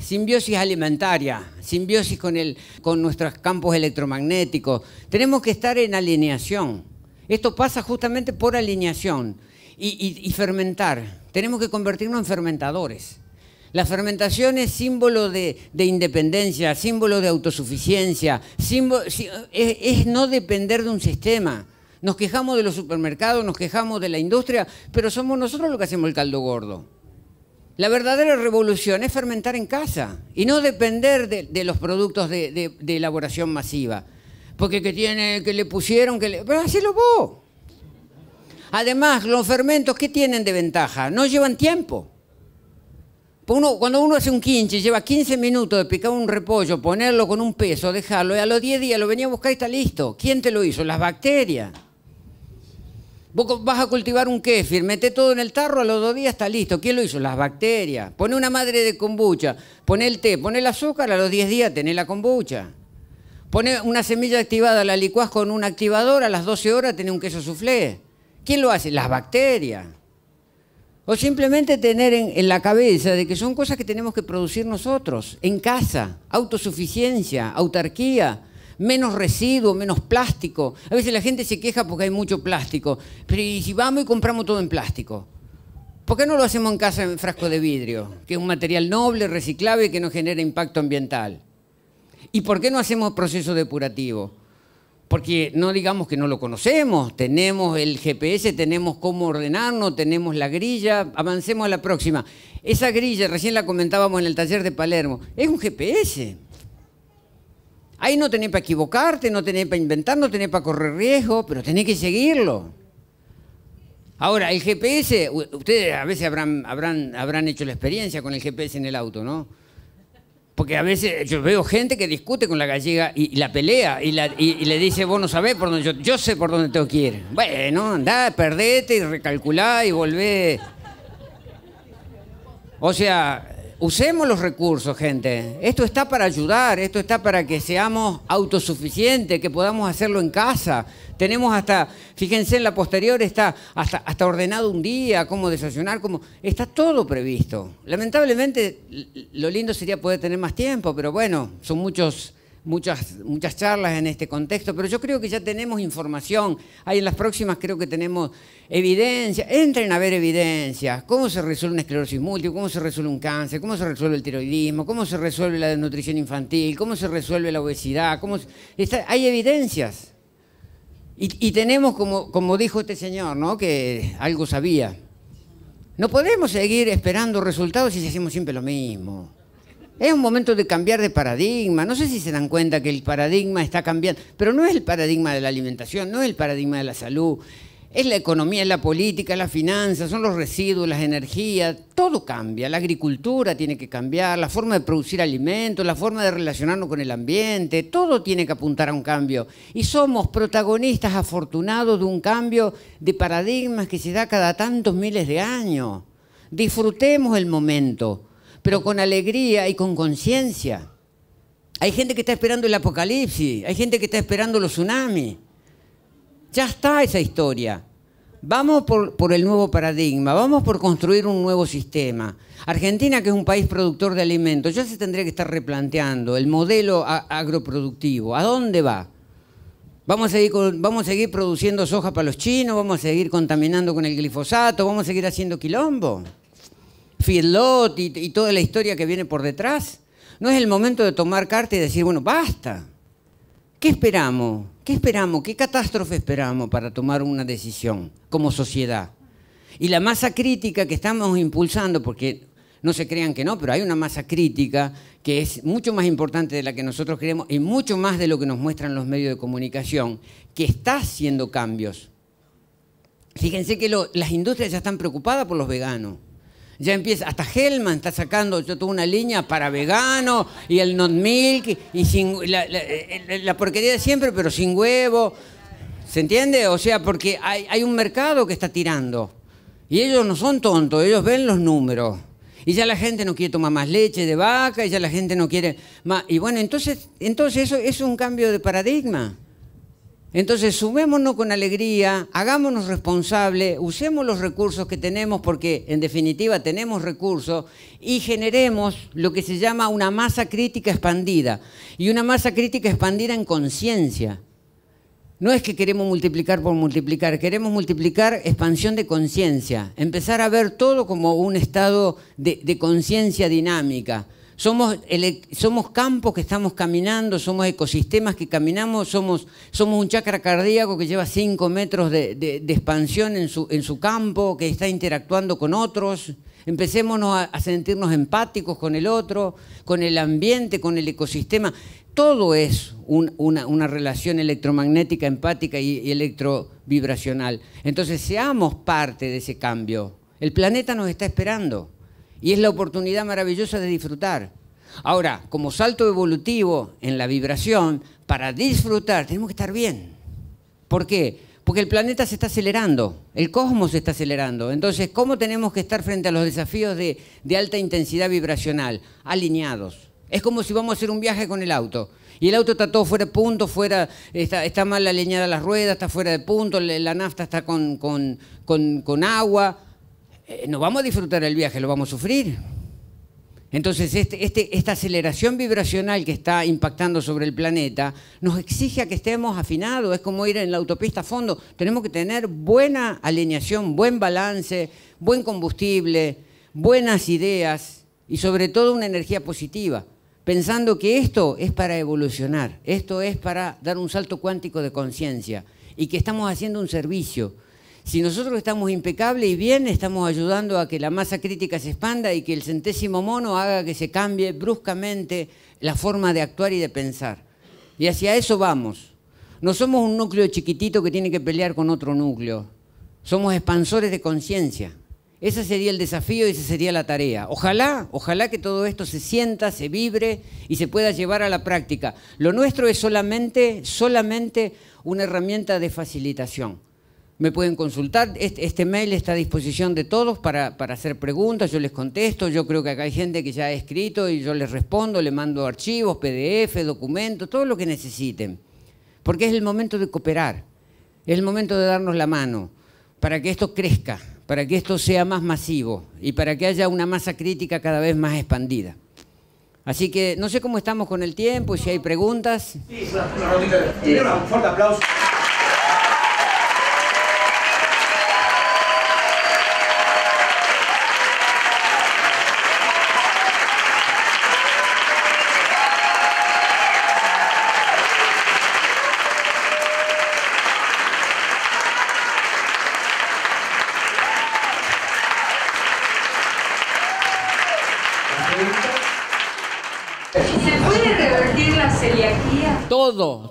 simbiosis alimentaria, simbiosis con, nuestros campos electromagnéticos. Tenemos que estar en alineación. Esto pasa justamente por alineación y, fermentar. Tenemos que convertirnos en fermentadores. La fermentación es símbolo de, independencia, símbolo de autosuficiencia, símbolo, es, es no depender de un sistema. Nos quejamos de los supermercados, nos quejamos de la industria, pero somos nosotros los que hacemos el caldo gordo. La verdadera revolución es fermentar en casa y no depender de, los productos de, elaboración masiva. Porque que tiene, que le pusieron, que le. Pero hacelo vos. Además, los fermentos, ¿qué tienen de ventaja? No llevan tiempo. Pues cuando uno hace un quinche, lleva 15 minutos de picar un repollo, ponerlo con un peso, dejarlo, y a los 10 días lo venía a buscar y está listo. ¿Quién te lo hizo? Las bacterias. Vos vas a cultivar un kéfir, mete todo en el tarro, a los dos días está listo. ¿Quién lo hizo? Las bacterias. Pone una madre de kombucha, pone el té, pone el azúcar, a los diez días tenés la kombucha. Pone una semilla activada, la licuás con un activador, a las 12 horas tenés un queso soufflé. ¿Quién lo hace? Las bacterias. O simplemente tener en, la cabeza de que son cosas que tenemos que producir nosotros, en casa, autosuficiencia, autarquía menos residuo, menos plástico. A veces la gente se queja porque hay mucho plástico, pero ¿y si vamos y compramos todo en plástico? ¿Por qué no lo hacemos en casa en frasco de vidrio, que es un material noble, reciclable que no genera impacto ambiental? ¿Y por qué no hacemos proceso depurativo? Porque no digamos que no lo conocemos, tenemos el GPS, tenemos cómo ordenarnos, tenemos la grilla, avancemos a la próxima. Esa grilla, recién la comentábamos en el taller de Palermo, es un GPS. Ahí no tenés para equivocarte, no tenés para inventar, no tenés para correr riesgo, pero tenés que seguirlo. Ahora, el GPS, ustedes a veces habrán, habrán, hecho la experiencia con el GPS en el auto, ¿no? Porque a veces yo veo gente que discute con la gallega y, la pelea y, le dice, vos no sabés por dónde, yo, yo sé por dónde tengo que ir. Bueno, andá, perdete y recalculá y volvé. O sea, Usemos los recursos, gente. Esto está para ayudar, esto está para que seamos autosuficientes, que podamos hacerlo en casa. Tenemos hasta, fíjense en la posterior, está hasta, hasta ordenado un día, cómo desayunar, cómo... Está todo previsto. Lamentablemente, lo lindo sería poder tener más tiempo, pero bueno, son muchos muchas, muchas charlas en este contexto, pero yo creo que ya tenemos información. Ahí en las próximas creo que tenemos evidencia. Entren a ver evidencias. ¿Cómo se resuelve una esclerosis múltiple? ¿Cómo se resuelve un cáncer? ¿Cómo se resuelve el tiroidismo? ¿Cómo se resuelve la desnutrición infantil? ¿Cómo se resuelve la obesidad? Hay evidencias. Y, y, tenemos, como, como dijo este señor, ¿no? que algo sabía. No podemos seguir esperando resultados si hacemos siempre lo mismo. Es un momento de cambiar de paradigma. No sé si se dan cuenta que el paradigma está cambiando, pero no es el paradigma de la alimentación, no es el paradigma de la salud, es la economía, es la política, las finanzas, son los residuos, las energías, todo cambia. La agricultura tiene que cambiar, la forma de producir alimentos, la forma de relacionarnos con el ambiente, todo tiene que apuntar a un cambio. Y somos protagonistas afortunados de un cambio de paradigmas que se da cada tantos miles de años. Disfrutemos el momento pero con alegría y con conciencia. Hay gente que está esperando el apocalipsis, hay gente que está esperando los tsunamis. Ya está esa historia. Vamos por, el nuevo paradigma, vamos por construir un nuevo sistema. Argentina, que es un país productor de alimentos, ya se tendría que estar replanteando el modelo agroproductivo. ¿A dónde va? ¿Vamos a, seguir ¿Vamos a seguir produciendo soja para los chinos? ¿Vamos a seguir contaminando con el glifosato? ¿Vamos a seguir haciendo quilombo? feedlot y, toda la historia que viene por detrás? ¿No es el momento de tomar carta y decir, bueno, basta? ¿Qué esperamos? ¿Qué esperamos? ¿Qué catástrofe esperamos para tomar una decisión como sociedad? Y la masa crítica que estamos impulsando, porque no se crean que no, pero hay una masa crítica que es mucho más importante de la que nosotros creemos y mucho más de lo que nos muestran los medios de comunicación, que está haciendo cambios. Fíjense que las industrias ya están preocupadas por los veganos. Ya empieza, hasta Hellman está sacando, yo tuve una línea para vegano y el not milk y sin, eh, la, porquería de siempre, pero sin huevo. ¿Se entiende? O sea, porque hay, un mercado que está tirando. Y ellos no son tontos, ellos ven los números. Y ya la gente no quiere tomar más leche de vaca, y ya la gente no quiere más. Y bueno, entonces, entonces eso es un cambio de paradigma. Entonces, sumémonos con alegría, hagámonos responsables, usemos los recursos que tenemos, porque en definitiva tenemos recursos, y generemos lo que se llama una masa crítica expandida, y una masa crítica expandida en conciencia. No es que queremos multiplicar por multiplicar, queremos multiplicar expansión de conciencia, empezar a ver todo como un estado de, de conciencia dinámica somos, campos que estamos caminando, somos ecosistemas que caminamos, somos, un chakra cardíaco que lleva 5 metros de, expansión en su, campo, que está interactuando con otros. Empecémonos a, sentirnos empáticos con el otro, con el ambiente, con el ecosistema. Todo es una, relación electromagnética, empática y electrovibracional. Entonces seamos parte de ese cambio. El planeta nos está esperando. Y es la oportunidad maravillosa de disfrutar. Ahora, como salto evolutivo en la vibración, para disfrutar tenemos que estar bien. ¿Por qué? Porque el planeta se está acelerando, el cosmos se está acelerando. Entonces, ¿cómo tenemos que estar frente a los desafíos de, alta intensidad vibracional? Alineados. Es como si vamos a hacer un viaje con el auto. Y el auto está todo fuera de punto, fuera, está, mal alineada las ruedas, está fuera de punto, la nafta está con agua. Eh, no vamos a disfrutar el viaje, lo vamos a sufrir. Entonces, este, este, esta aceleración vibracional que está impactando sobre el planeta nos exige a que estemos afinados, es como ir en la autopista a fondo, tenemos que tener buena alineación, buen balance, buen combustible, buenas ideas y sobre todo una energía positiva, pensando que esto es para evolucionar, esto es para dar un salto cuántico de conciencia y que estamos haciendo un servicio si nosotros estamos impecables y bien, estamos ayudando a que la masa crítica se expanda y que el centésimo mono haga que se cambie bruscamente la forma de actuar y de pensar. Y hacia eso vamos. No somos un núcleo chiquitito que tiene que pelear con otro núcleo. Somos expansores de conciencia. Ese sería el desafío y esa sería la tarea. Ojalá, ojalá que todo esto se sienta, se vibre y se pueda llevar a la práctica. Lo nuestro es solamente, solamente una herramienta de facilitación me pueden consultar. Este, mail está a disposición de todos para, hacer preguntas, yo les contesto. Yo creo que acá hay gente que ya ha escrito y yo les respondo, le mando archivos, PDF, documentos, todo lo que necesiten. Porque es el momento de cooperar, es el momento de darnos la mano para que esto crezca, para que esto sea más masivo y para que haya una masa crítica cada vez más expandida. Así que no sé cómo estamos con el tiempo, si hay preguntas. fuerte aplauso.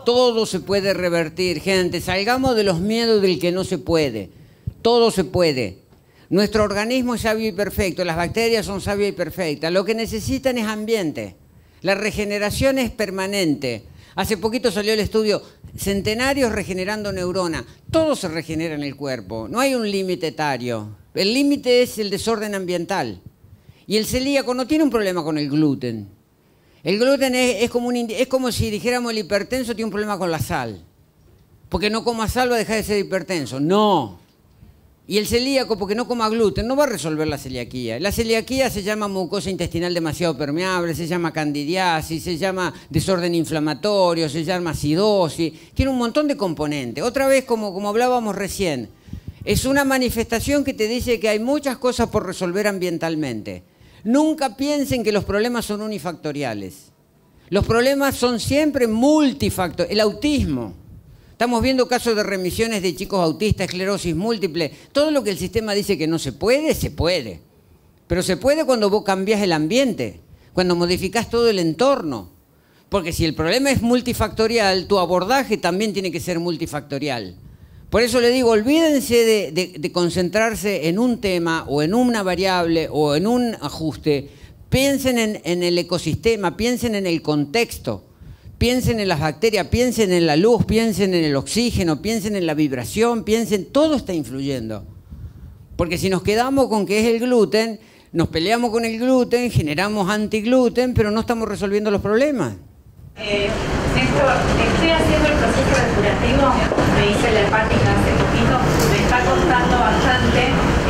todo, se puede revertir, gente. Salgamos de los miedos del que no se puede. Todo se puede. Nuestro organismo es sabio y perfecto, las bacterias son sabias y perfectas. Lo que necesitan es ambiente. La regeneración es permanente. Hace poquito salió el estudio Centenarios regenerando neurona. Todo se regenera en el cuerpo, no hay un límite etario. El límite es el desorden ambiental. Y el celíaco no tiene un problema con el gluten, el gluten es, como, si dijéramos el hipertenso tiene un problema con la sal. Porque no coma sal va a dejar de ser hipertenso. No. Y el celíaco, porque no coma gluten, no va a resolver la celiaquía. La celiaquía se llama mucosa intestinal demasiado permeable, se llama candidiasis, se llama desorden inflamatorio, se llama acidosis. Tiene un montón de componentes. Otra vez, como hablábamos recién, es una manifestación que te dice que hay muchas cosas por resolver ambientalmente. Nunca piensen que los problemas son unifactoriales. Los problemas son siempre multifactoriales. El autismo. Estamos viendo casos de remisiones de chicos autistas, esclerosis múltiple. Todo lo que el sistema dice que no se puede, se puede. Pero se puede cuando vos cambias el ambiente, cuando modificás todo el entorno. Porque si el problema es multifactorial, tu abordaje también tiene que ser multifactorial. Por eso le digo, olvídense de, concentrarse en un tema o en una variable o en un ajuste. Piensen en, en, el ecosistema, piensen en el contexto, piensen en las bacterias, piensen en la luz, piensen en el oxígeno, piensen en la vibración, piensen, todo está influyendo. Porque si nos quedamos con que es el gluten, nos peleamos con el gluten, generamos antigluten, pero no estamos resolviendo los problemas. Eh, estoy haciendo el proceso de curativo, me hice la hepática hace poquito, me está costando bastante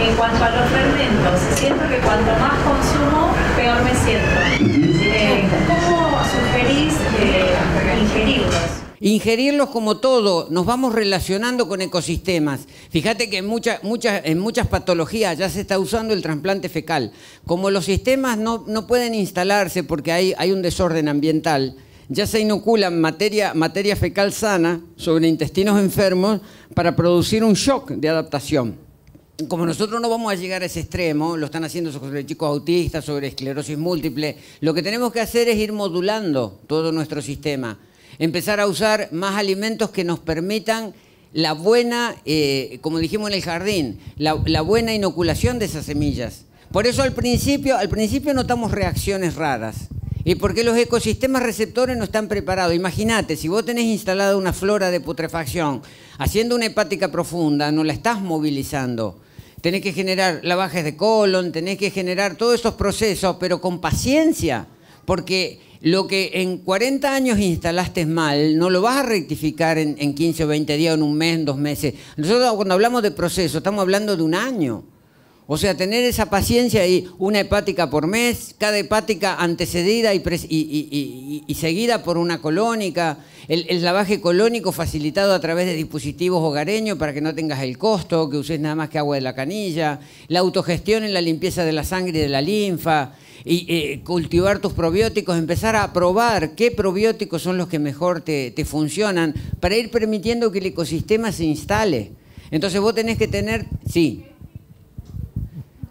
en cuanto a los fermentos. Siento que cuanto más consumo, peor me siento. Eh, ¿Cómo sugerís eh, ingerirlos? Ingerirlos como todo, nos vamos relacionando con ecosistemas. Fíjate que en, muchas, en muchas patologías ya se está usando el trasplante fecal. Como los sistemas no, no pueden instalarse porque hay, hay un desorden ambiental, ya se inoculan materia, fecal sana sobre intestinos enfermos para producir un shock de adaptación como nosotros no vamos a llegar a ese extremo, lo están haciendo sobre chicos autistas, sobre esclerosis múltiple, lo que tenemos que hacer es ir modulando todo nuestro sistema, empezar a usar más alimentos que nos permitan la buena, eh, como dijimos en el jardín, la, la, buena inoculación de esas semillas. Por eso al principio, al principio notamos reacciones raras. Y porque los ecosistemas receptores no están preparados. Imagínate, si vos tenés instalada una flora de putrefacción, haciendo una hepática profunda, no la estás movilizando. Tenés que generar lavajes de colon, tenés que generar todos esos procesos, pero con paciencia, porque lo que en 40 años instalaste mal, no lo vas a rectificar en, en 15 o 20 días, en un mes, en dos meses. Nosotros cuando hablamos de proceso, estamos hablando de un año. O sea, tener esa paciencia y una hepática por mes, cada hepática antecedida y, seguida por una colónica, el, lavaje colónico facilitado a través de dispositivos hogareños para que no tengas el costo, que uses nada más que agua de la canilla, la autogestión en la limpieza de la sangre y de la linfa, y eh, cultivar tus probióticos, empezar a probar qué probióticos son los que mejor te, te funcionan para ir permitiendo que el ecosistema se instale. Entonces vos tenés que tener, sí,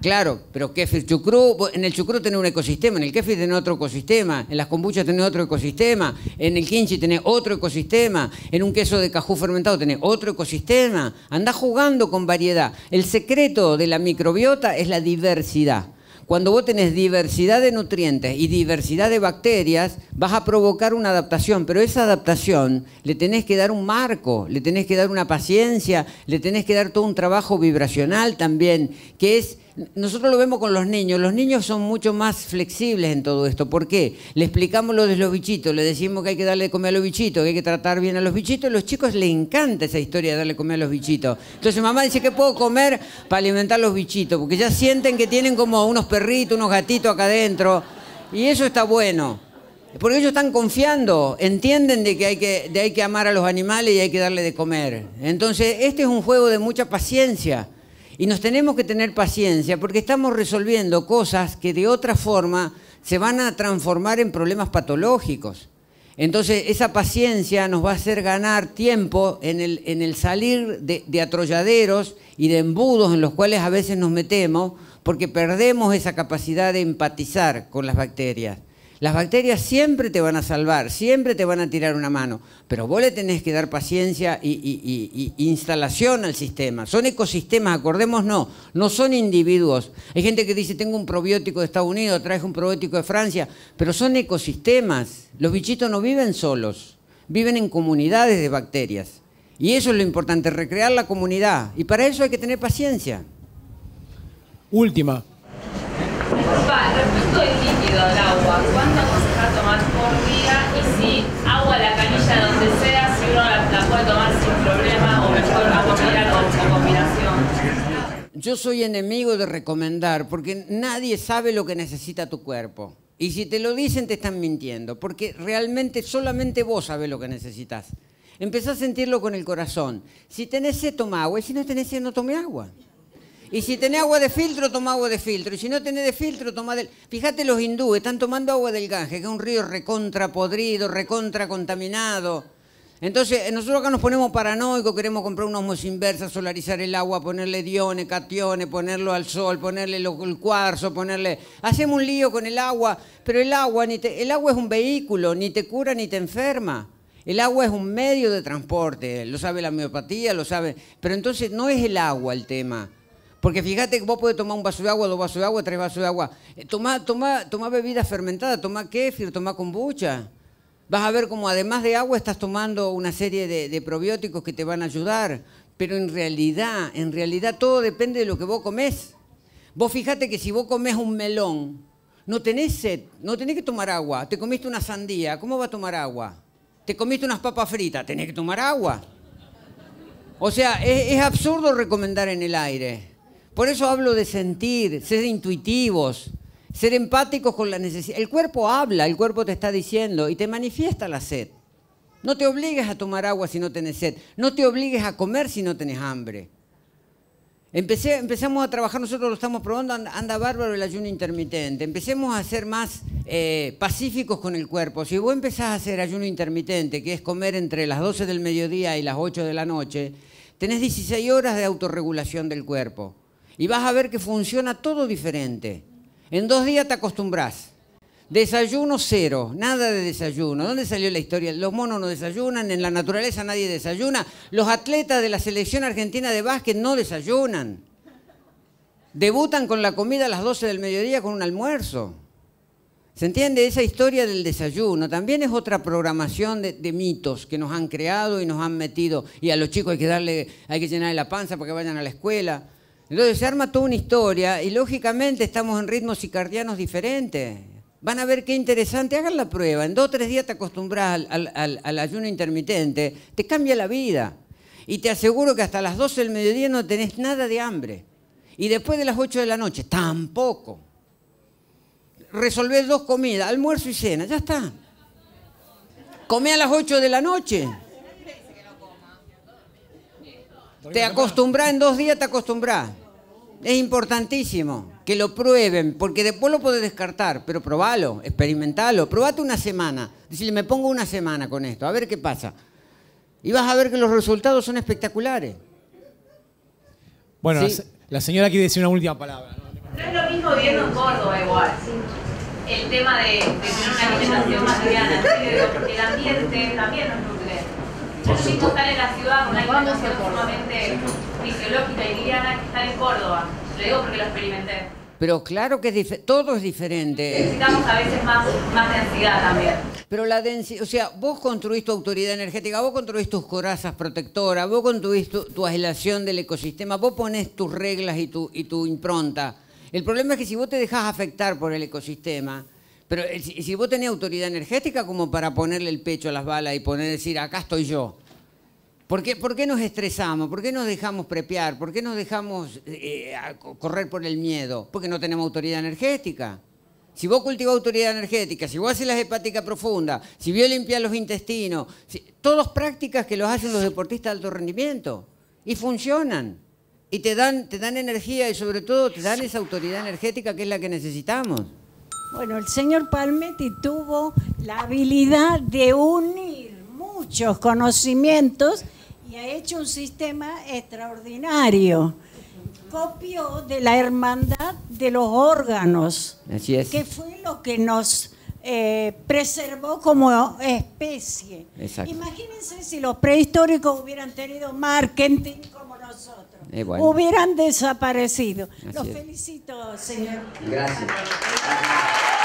Claro, pero kefir chucrú, en el chucrú tiene un ecosistema, en el kefir tenés otro ecosistema, en las kombuchas tiene otro ecosistema, en el kimchi tiene otro ecosistema, en un queso de cajú fermentado tiene otro ecosistema. Andá jugando con variedad. El secreto de la microbiota es la diversidad. Cuando vos tenés diversidad de nutrientes y diversidad de bacterias, vas a provocar una adaptación, pero esa adaptación le tenés que dar un marco, le tenés que dar una paciencia, le tenés que dar todo un trabajo vibracional también, que es nosotros lo vemos con los niños, los niños son mucho más flexibles en todo esto. ¿Por qué? Le explicamos lo de los bichitos, le decimos que hay que darle de comer a los bichitos, que hay que tratar bien a los bichitos, A los chicos les encanta esa historia de darle de comer a los bichitos. Entonces mamá dice que puedo comer para alimentar a los bichitos, porque ya sienten que tienen como unos perritos, unos gatitos acá adentro, y eso está bueno. Porque ellos están confiando, entienden de que, hay que, hay que amar a los animales y hay que darle de comer. Entonces, este es un juego de mucha paciencia y nos tenemos que tener paciencia porque estamos resolviendo cosas que de otra forma se van a transformar en problemas patológicos. Entonces, esa paciencia nos va a hacer ganar tiempo en el, salir de, de, atrolladeros y de embudos en los cuales a veces nos metemos porque perdemos esa capacidad de empatizar con las bacterias. Las bacterias siempre te van a salvar, siempre te van a tirar una mano, pero vos le tenés que dar paciencia y, instalación al sistema. Son ecosistemas, acordémonos, no son individuos. Hay gente que dice, tengo un probiótico de Estados Unidos, traje un probiótico de Francia, pero son ecosistemas. Los bichitos no viven solos, viven en comunidades de bacterias. Y eso es lo importante, recrear la comunidad. Y para eso hay que tener paciencia. Última, Va, respecto al líquido del agua, ¿cuánto aconseja tomar por día? Y si agua la canilla donde sea, si uno la, puede tomar sin problema o mejor agua mineral o combinación. Yo soy enemigo de recomendar porque nadie sabe lo que necesita tu cuerpo. Y si te lo dicen te están mintiendo, porque realmente solamente vos sabés lo que necesitas. Empezá a sentirlo con el corazón. Si tenés sed, toma agua. Y si no tenés sed, no tome agua. Y si tenés agua de filtro, toma agua de filtro. Y si no tenés de filtro, toma del... Fíjate, los hindúes están tomando agua del Gange, que es un río recontra podrido, recontra contaminado. Entonces, eh, nosotros acá nos ponemos paranoicos, queremos comprar una osmosis inversa, solarizar el agua, ponerle diones, cationes, ponerlo al sol, ponerle el cuarzo, ponerle... Hacemos un lío con el agua, pero el agua, ni el agua es un vehículo, ni te cura ni te enferma. El agua es un medio de transporte, lo sabe la miopatía, lo sabe... Pero entonces no es el agua el tema. Porque fíjate que vos podés tomar un vaso de agua, dos vasos de agua, tres vasos de agua. Eh, tomá, bebida fermentada, tomá kéfir, toma kombucha. Vas a ver como además de agua estás tomando una serie de, probióticos que te van a ayudar. Pero en realidad, en realidad todo depende de lo que vos comés. Vos fíjate que si vos comés un melón, no tenés sed, no tenés que tomar agua. Te comiste una sandía, ¿cómo va a tomar agua? Te comiste unas papas fritas, tenés que tomar agua. O sea, es absurdo recomendar en el aire. Por eso hablo de sentir, ser intuitivos, ser empáticos con la necesidad. El cuerpo habla, el cuerpo te está diciendo y te manifiesta la sed. No te obligues a tomar agua si no tenés sed. No te obligues a comer si no tenés hambre. Empecé, empezamos a trabajar, nosotros lo estamos probando, anda, bárbaro el ayuno intermitente. Empecemos a ser más eh, pacíficos con el cuerpo. Si vos empezás a hacer ayuno intermitente, que es comer entre las 12 del mediodía y las 8 de la noche, tenés 16 horas de autorregulación del cuerpo. Y vas a ver que funciona todo diferente. En dos días te acostumbras. Desayuno cero, nada de desayuno. ¿Dónde salió la historia? Los monos no desayunan, en la naturaleza nadie desayuna. Los atletas de la selección argentina de básquet no desayunan. Debutan con la comida a las 12 del mediodía con un almuerzo. ¿Se entiende? Esa historia del desayuno también es otra programación de, mitos que nos han creado y nos han metido. Y a los chicos hay que darle, hay que la panza para que vayan a la escuela. Entonces se arma toda una historia y lógicamente estamos en ritmos circadianos diferentes. Van a ver qué interesante, hagan la prueba. En dos o tres días te acostumbras al, ayuno intermitente, te cambia la vida. Y te aseguro que hasta las 12 del mediodía no tenés nada de hambre. Y después de las 8 de la noche, tampoco. Resolvés dos comidas, almuerzo y cena, ya está. Comé a las 8 de la noche. Te acostumbras en dos días, te acostumbras. Es importantísimo que lo prueben, porque después lo puedes descartar, pero probalo, experimentalo, probate una semana. Decirle, me pongo una semana con esto, a ver qué pasa. Y vas a ver que los resultados son espectaculares. Bueno, la señora quiere decir una última palabra. No, es lo mismo viendo en Córdoba igual. El tema de, tener una alimentación más porque el ambiente también nos es lo estar en la ciudad una alimentación sumamente fisiológica y liviana que estar en Córdoba. Lo digo porque lo experimenté. Pero claro que todo es diferente. Necesitamos a veces más, más densidad también. Pero la densidad, o sea, vos construís tu autoridad energética, vos construís tus corazas protectoras, vos construís tu, tu aislación del ecosistema, vos pones tus reglas y tu, y tu impronta. El problema es que si vos te dejas afectar por el ecosistema, pero eh, si vos tenés autoridad energética como para ponerle el pecho a las balas y poner decir, acá estoy yo. ¿Por qué, nos estresamos? ¿Por qué nos dejamos prepiar? ¿Por qué nos dejamos eh, eh, correr por el miedo? Porque no tenemos autoridad energética. Si vos cultivás autoridad energética, si vos haces la hepática profunda, si vos limpias los intestinos, si, todas prácticas que los hacen los deportistas de alto rendimiento y funcionan y te dan, te dan energía y sobre todo te dan esa autoridad energética que es la que necesitamos. Bueno, el señor Palmetti tuvo la habilidad de unir muchos conocimientos y ha hecho un sistema extraordinario. Copió de la hermandad de los órganos, que fue lo que nos eh, preservó como especie. Imagínense si los prehistóricos hubieran tenido marketing como nosotros. Eh, hubieran desaparecido. Los felicito, señor. Gracias.